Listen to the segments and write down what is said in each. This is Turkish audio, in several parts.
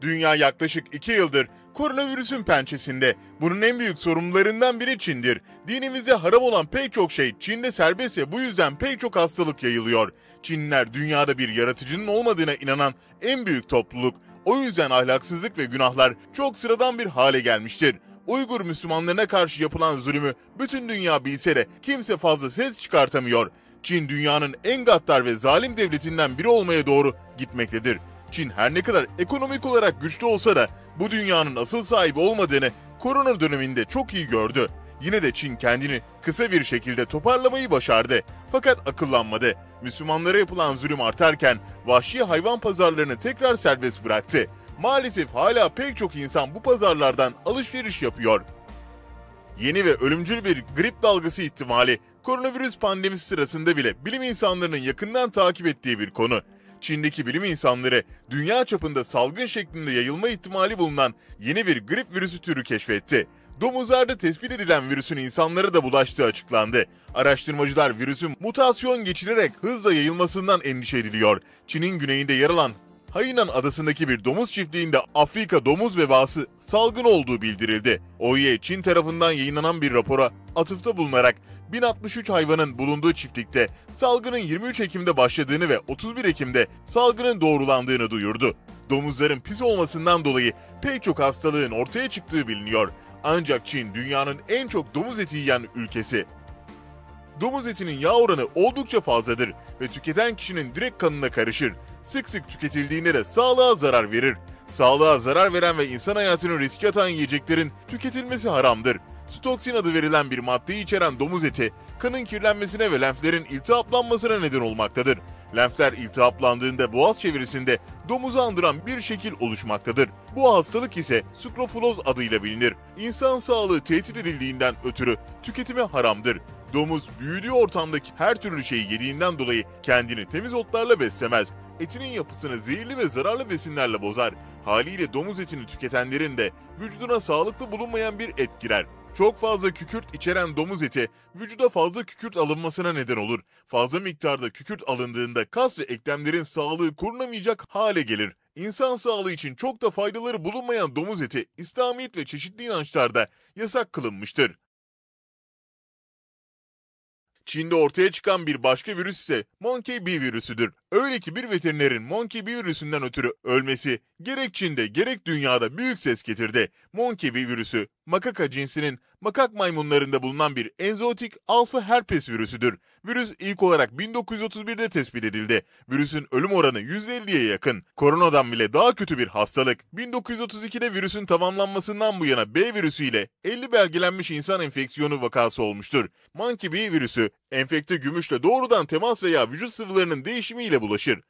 Dünya yaklaşık 2 yıldır koronavirüsün pençesinde. Bunun en büyük sorumlularından biri Çin'dir. Dinimizde harap olan pek çok şey Çin'de serbest ve bu yüzden pek çok hastalık yayılıyor. Çinliler dünyada bir yaratıcının olmadığına inanan en büyük topluluk. O yüzden ahlaksızlık ve günahlar çok sıradan bir hale gelmiştir. Uygur Müslümanlarına karşı yapılan zulmü bütün dünya bilse de kimse fazla ses çıkartamıyor. Çin dünyanın en gaddar ve zalim devletinden biri olmaya doğru gitmektedir. Çin her ne kadar ekonomik olarak güçlü olsa da bu dünyanın asıl sahibi olmadığını korona döneminde çok iyi gördü. Yine de Çin kendini kısa bir şekilde toparlamayı başardı. Fakat akıllanmadı. Müslümanlara yapılan zulüm artarken vahşi hayvan pazarlarını tekrar serbest bıraktı. Maalesef hala pek çok insan bu pazarlardan alışveriş yapıyor. Yeni ve ölümcül bir grip dalgası ihtimali koronavirüs pandemisi sırasında bile bilim insanlarının yakından takip ettiği bir konu. Çin'deki bilim insanları dünya çapında salgın şeklinde yayılma ihtimali bulunan yeni bir grip virüsü türü keşfetti. Domuzlarda tespit edilen virüsün insanlara da bulaştığı açıklandı. Araştırmacılar virüsün mutasyon geçirerek hızla yayılmasından endişe ediliyor. Çin'in güneyinde yer alan Hainan adasındaki bir domuz çiftliğinde Afrika domuz vebası salgın olduğu bildirildi. Oye Çin tarafından yayınlanan bir rapora atıfta bulunarak 1063 hayvanın bulunduğu çiftlikte salgının 23 Ekim'de başladığını ve 31 Ekim'de salgının doğrulandığını duyurdu. Domuzların pis olmasından dolayı pek çok hastalığın ortaya çıktığı biliniyor. Ancak Çin dünyanın en çok domuz eti yiyen ülkesi. Domuz etinin yağ oranı oldukça fazladır ve tüketen kişinin direkt kanına karışır sık sık tüketildiğinde de sağlığa zarar verir. Sağlığa zarar veren ve insan hayatını riske atan yiyeceklerin tüketilmesi haramdır. Stoksin adı verilen bir maddeyi içeren domuz eti, kanın kirlenmesine ve lenflerin iltihaplanmasına neden olmaktadır. Lenfler iltihaplandığında boğaz çevirisinde domuzu andıran bir şekil oluşmaktadır. Bu hastalık ise skrofuloz adıyla bilinir. İnsan sağlığı tehdit edildiğinden ötürü tüketimi haramdır. Domuz büyüdüğü ortamdaki her türlü şeyi yediğinden dolayı kendini temiz otlarla beslemez etinin yapısını zehirli ve zararlı besinlerle bozar. Haliyle domuz etini tüketenlerin de vücuduna sağlıklı bulunmayan bir et girer. Çok fazla kükürt içeren domuz eti vücuda fazla kükürt alınmasına neden olur. Fazla miktarda kükürt alındığında kas ve eklemlerin sağlığı korunamayacak hale gelir. İnsan sağlığı için çok da faydaları bulunmayan domuz eti İslamiyet ve çeşitli inançlarda yasak kılınmıştır. Çin'de ortaya çıkan bir başka virüs ise Monkey B virüsüdür. Öyle ki bir veterinerin monkey virüsünden ötürü ölmesi gerek Çin'de gerek dünyada büyük ses getirdi. Monkey virüsü makaka cinsinin makak maymunlarında bulunan bir enzotik alfa herpes virüsüdür. Virüs ilk olarak 1931'de tespit edildi. Virüsün ölüm oranı %50'ye yakın. Koronadan bile daha kötü bir hastalık. 1932'de virüsün tamamlanmasından bu yana B virüsü ile 50 belgelenmiş insan enfeksiyonu vakası olmuştur. Monkeypox virüsü enfekte gümüşle doğrudan temas veya vücut sıvılarının değişimiyle bulaşır.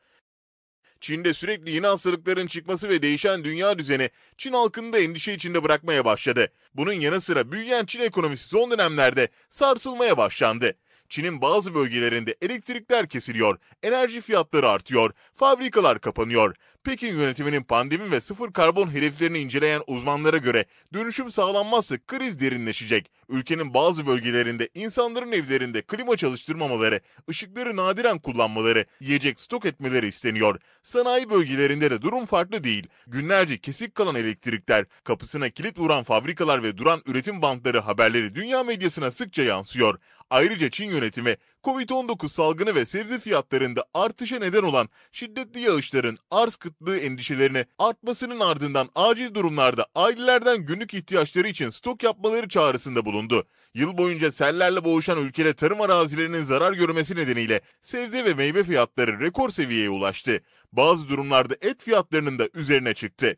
Çin'de sürekli yeni hastalıkların çıkması ve değişen dünya düzeni Çin halkını da endişe içinde bırakmaya başladı. Bunun yanı sıra büyüyen Çin ekonomisi son dönemlerde sarsılmaya başlandı. Çin'in bazı bölgelerinde elektrikler kesiliyor, enerji fiyatları artıyor, fabrikalar kapanıyor. Pekin yönetiminin pandemi ve sıfır karbon hedeflerini inceleyen uzmanlara göre dönüşüm sağlanmazsa kriz derinleşecek ülkenin bazı bölgelerinde insanların evlerinde klima çalıştırmamaları, ışıkları nadiren kullanmaları, yiyecek stok etmeleri isteniyor. Sanayi bölgelerinde de durum farklı değil. Günlerce kesik kalan elektrikler, kapısına kilit vuran fabrikalar ve duran üretim bantları haberleri dünya medyasına sıkça yansıyor. Ayrıca Çin yönetimi Covid-19 salgını ve sebze fiyatlarında artışa neden olan şiddetli yağışların arz kıtlığı endişelerini artmasının ardından acil durumlarda ailelerden günlük ihtiyaçları için stok yapmaları çağrısında bulundu. Yıl boyunca sellerle boğuşan ülkede tarım arazilerinin zarar görmesi nedeniyle sebze ve meyve fiyatları rekor seviyeye ulaştı. Bazı durumlarda et fiyatlarının da üzerine çıktı.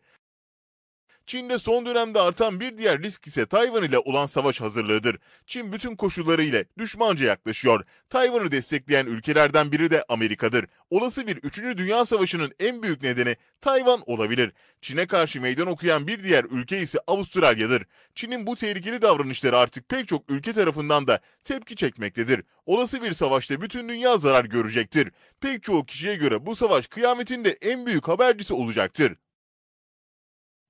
Çin'de son dönemde artan bir diğer risk ise Tayvan ile olan savaş hazırlığıdır. Çin bütün koşulları ile düşmanca yaklaşıyor. Tayvan'ı destekleyen ülkelerden biri de Amerika'dır. Olası bir 3. Dünya Savaşı'nın en büyük nedeni Tayvan olabilir. Çin'e karşı meydan okuyan bir diğer ülke ise Avustralya'dır. Çin'in bu tehlikeli davranışları artık pek çok ülke tarafından da tepki çekmektedir. Olası bir savaşta bütün dünya zarar görecektir. Pek çoğu kişiye göre bu savaş kıyametin de en büyük habercisi olacaktır.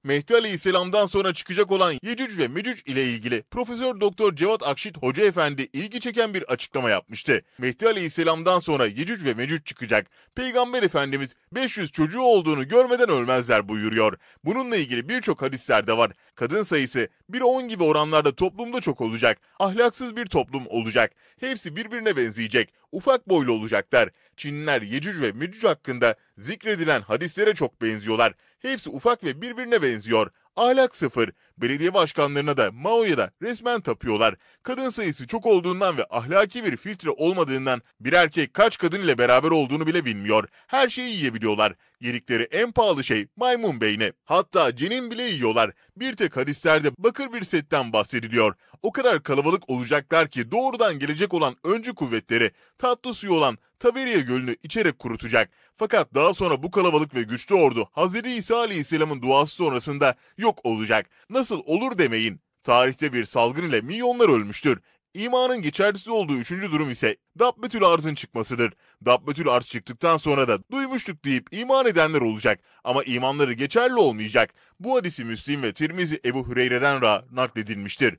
Mehdi Aleyhisselam'dan sonra çıkacak olan Yecüc ve Mecüc ile ilgili Profesör Doktor Cevat Akşit Hoca Efendi ilgi çeken bir açıklama yapmıştı. Mehdi Aleyhisselam'dan sonra Yecüc ve Mecüc çıkacak. Peygamber Efendimiz 500 çocuğu olduğunu görmeden ölmezler buyuruyor. Bununla ilgili birçok hadisler de var. Kadın sayısı 1'e 10 gibi oranlarda toplumda çok olacak. Ahlaksız bir toplum olacak. Hepsi birbirine benzeyecek. Ufak boylu olacaklar. Çinliler Yecüc ve Mecüc hakkında zikredilen hadislere çok benziyorlar. Hepsi ufak ve birbirine benziyor. Ahlak sıfır. Belediye başkanlarına da Mao'ya da resmen tapıyorlar. Kadın sayısı çok olduğundan ve ahlaki bir filtre olmadığından bir erkek kaç kadın ile beraber olduğunu bile bilmiyor. Her şeyi yiyebiliyorlar. Yedikleri en pahalı şey maymun beyni. Hatta cenin bile yiyorlar. Bir tek hadislerde bakır bir setten bahsediliyor. O kadar kalabalık olacaklar ki doğrudan gelecek olan öncü kuvvetleri tatlı suyu olan Taberiye Gölü'nü içerek kurutacak. Fakat daha sonra bu kalabalık ve güçlü ordu Hz. İsa Aleyhisselam'ın duası sonrasında yok olacak. Nasıl olur demeyin. Tarihte bir salgın ile milyonlar ölmüştür. İmanın geçerlisi olduğu üçüncü durum ise Dabbetül arzın çıkmasıdır. Dabbetül arz çıktıktan sonra da duymuştuk deyip iman edenler olacak ama imanları geçerli olmayacak. Bu hadisi Müslim ve Tirmizi Ebu Hüreyre'den ra nakledilmiştir.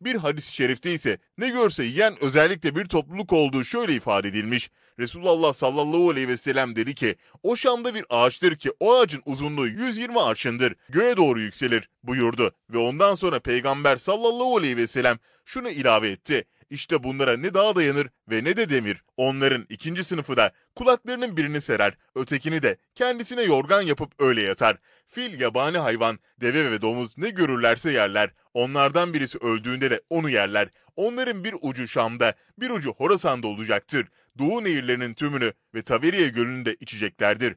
Bir hadis-i şerifte ise ne görse yiyen özellikle bir topluluk olduğu şöyle ifade edilmiş. Resulullah sallallahu aleyhi ve sellem dedi ki o Şam'da bir ağaçtır ki o ağacın uzunluğu 120 arşındır göğe doğru yükselir buyurdu ve ondan sonra peygamber sallallahu aleyhi ve sellem şunu ilave etti. İşte bunlara ne dağ dayanır ve ne de demir. Onların ikinci sınıfı da kulaklarının birini serer, ötekini de kendisine yorgan yapıp öyle yatar. Fil yabani hayvan, deve ve domuz ne görürlerse yerler. Onlardan birisi öldüğünde de onu yerler. Onların bir ucu Şam'da, bir ucu Horasan'da olacaktır. Doğu nehirlerinin tümünü ve Taveriye gölünü de içeceklerdir.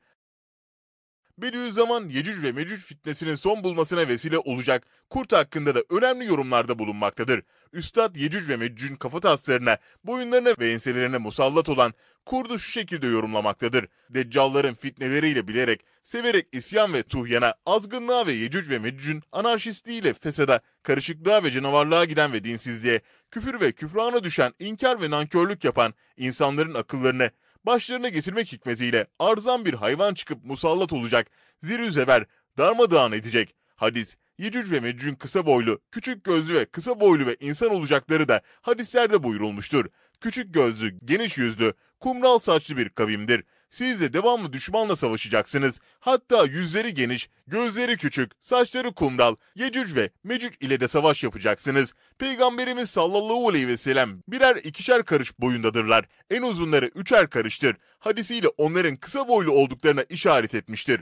Bediüzzaman Yecüc ve Mecüc fitnesinin son bulmasına vesile olacak kurt hakkında da önemli yorumlarda bulunmaktadır. Üstad Yecüc ve Mecüc'ün kafa taslarına, boyunlarına ve enselerine musallat olan kurdu şu şekilde yorumlamaktadır. Deccalların fitneleriyle bilerek, severek isyan ve tuhyana, azgınlığa ve Yecüc ve Mecüc'ün anarşistliğiyle fesada, karışıklığa ve canavarlığa giden ve dinsizliğe, küfür ve küfrana düşen, inkar ve nankörlük yapan, insanların akıllarını, başlarına getirmek hikmetiyle arzan bir hayvan çıkıp musallat olacak, zirüzever, darmadağın edecek. Hadis, Yecüc ve Mecüc'ün kısa boylu, küçük gözlü ve kısa boylu ve insan olacakları da hadislerde buyurulmuştur. Küçük gözlü, geniş yüzlü, kumral saçlı bir kavimdir. Siz de devamlı düşmanla savaşacaksınız. Hatta yüzleri geniş, gözleri küçük, saçları kumral, Yecüc ve Mecüc ile de savaş yapacaksınız. Peygamberimiz sallallahu aleyhi ve sellem birer ikişer karış boyundadırlar. En uzunları üçer karıştır. Hadisiyle onların kısa boylu olduklarına işaret etmiştir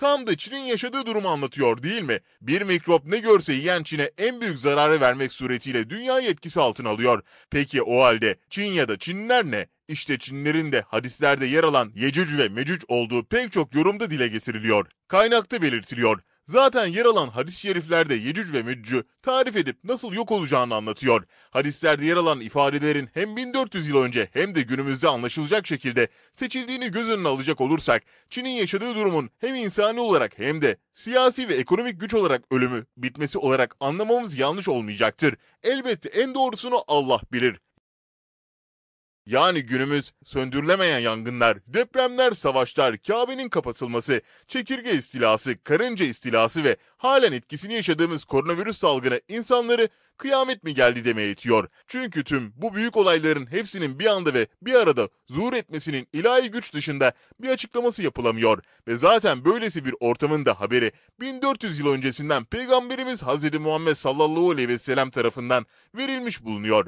tam da Çin'in yaşadığı durumu anlatıyor değil mi? Bir mikrop ne görse yiyen Çin'e en büyük zararı vermek suretiyle dünya etkisi altına alıyor. Peki o halde Çin ya da Çinler ne? İşte Çinlerin de hadislerde yer alan Yecüc ve Mecüc olduğu pek çok yorumda dile getiriliyor. Kaynakta belirtiliyor. Zaten yer alan hadis-i şeriflerde Yecüc ve Mecüc'ü tarif edip nasıl yok olacağını anlatıyor. Hadislerde yer alan ifadelerin hem 1400 yıl önce hem de günümüzde anlaşılacak şekilde seçildiğini göz önüne alacak olursak, Çin'in yaşadığı durumun hem insani olarak hem de siyasi ve ekonomik güç olarak ölümü, bitmesi olarak anlamamız yanlış olmayacaktır. Elbette en doğrusunu Allah bilir. Yani günümüz söndürülemeyen yangınlar, depremler, savaşlar, Kabe'nin kapatılması, çekirge istilası, karınca istilası ve halen etkisini yaşadığımız koronavirüs salgını insanları kıyamet mi geldi demeye itiyor. Çünkü tüm bu büyük olayların hepsinin bir anda ve bir arada zuhur etmesinin ilahi güç dışında bir açıklaması yapılamıyor. Ve zaten böylesi bir ortamın da haberi 1400 yıl öncesinden Peygamberimiz Hazreti Muhammed sallallahu aleyhi ve sellem tarafından verilmiş bulunuyor.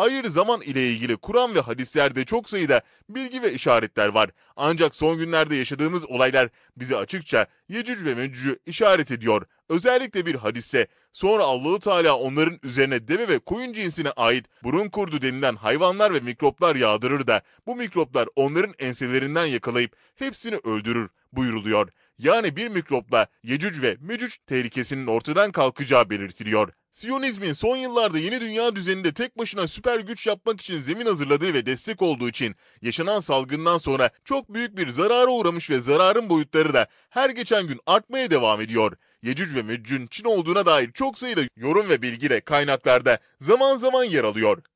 Hayır zaman ile ilgili Kur'an ve hadislerde çok sayıda bilgi ve işaretler var. Ancak son günlerde yaşadığımız olaylar bizi açıkça Yecüc ve Mecüc'ü işaret ediyor. Özellikle bir hadiste sonra Allahu Teala onların üzerine deve ve koyun cinsine ait burun kurdu denilen hayvanlar ve mikroplar yağdırır da bu mikroplar onların enselerinden yakalayıp hepsini öldürür buyuruluyor. Yani bir mikropla Yecüc ve Mecüc tehlikesinin ortadan kalkacağı belirtiliyor. Siyonizmin son yıllarda yeni dünya düzeninde tek başına süper güç yapmak için zemin hazırladığı ve destek olduğu için yaşanan salgından sonra çok büyük bir zarara uğramış ve zararın boyutları da her geçen gün artmaya devam ediyor. Yecüc ve Müccün Çin olduğuna dair çok sayıda yorum ve bilgi de kaynaklarda zaman zaman yer alıyor.